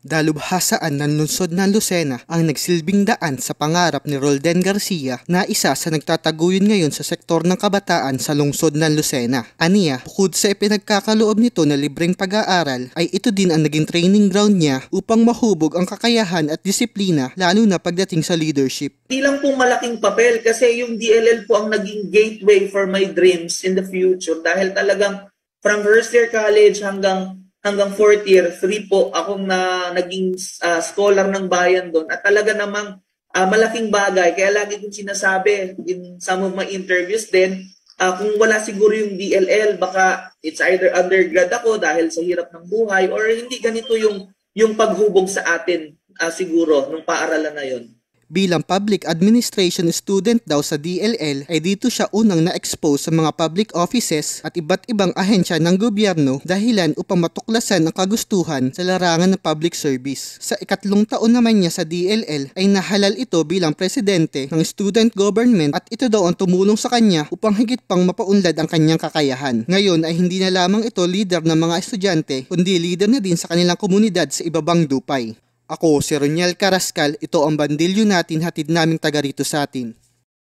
Dalubhasaan ng lungsod ng Lucena ang nagsilbing daan sa pangarap ni Rolden Garcia na isa sa nagtataguyod ngayon sa sektor ng kabataan sa lungsod ng Lucena. Aniya, bukod sa ipinagkakaloob nito na libreng pag-aaral, ay ito din ang naging training ground niya upang mahubog ang kakayahan at disiplina lalo na pagdating sa leadership. Hindi lang po malaking papel kasi yung DLL po ang naging gateway for my dreams in the future dahil talagang from first year college hanggang hanggang fourth year, free po akong na, naging uh, scholar ng bayan doon. At talaga namang uh, malaking bagay. Kaya lagi kong sinasabi in some of my interviews din, uh, kung wala siguro yung DLL, baka it's either undergrad ako dahil sa hirap ng buhay or hindi ganito yung yung paghubog sa atin uh, siguro nung paaralan na yon. Bilang public administration student daw sa DLL ay dito siya unang na-expose sa mga public offices at iba't ibang ahensya ng gobyerno dahilan upang matuklasan ang kagustuhan sa larangan ng public service. Sa ikatlong taon naman niya sa DLL ay nahalal ito bilang presidente ng student government at ito daw ang tumulong sa kanya upang higit pang mapaunlad ang kanyang kakayahan. Ngayon ay hindi na lamang ito leader ng mga estudyante kundi leader na din sa kanilang komunidad sa ibabang Dupay. Ako si Roniel Carascal, ito ang bandilyo natin hatid naming taga rito sa atin.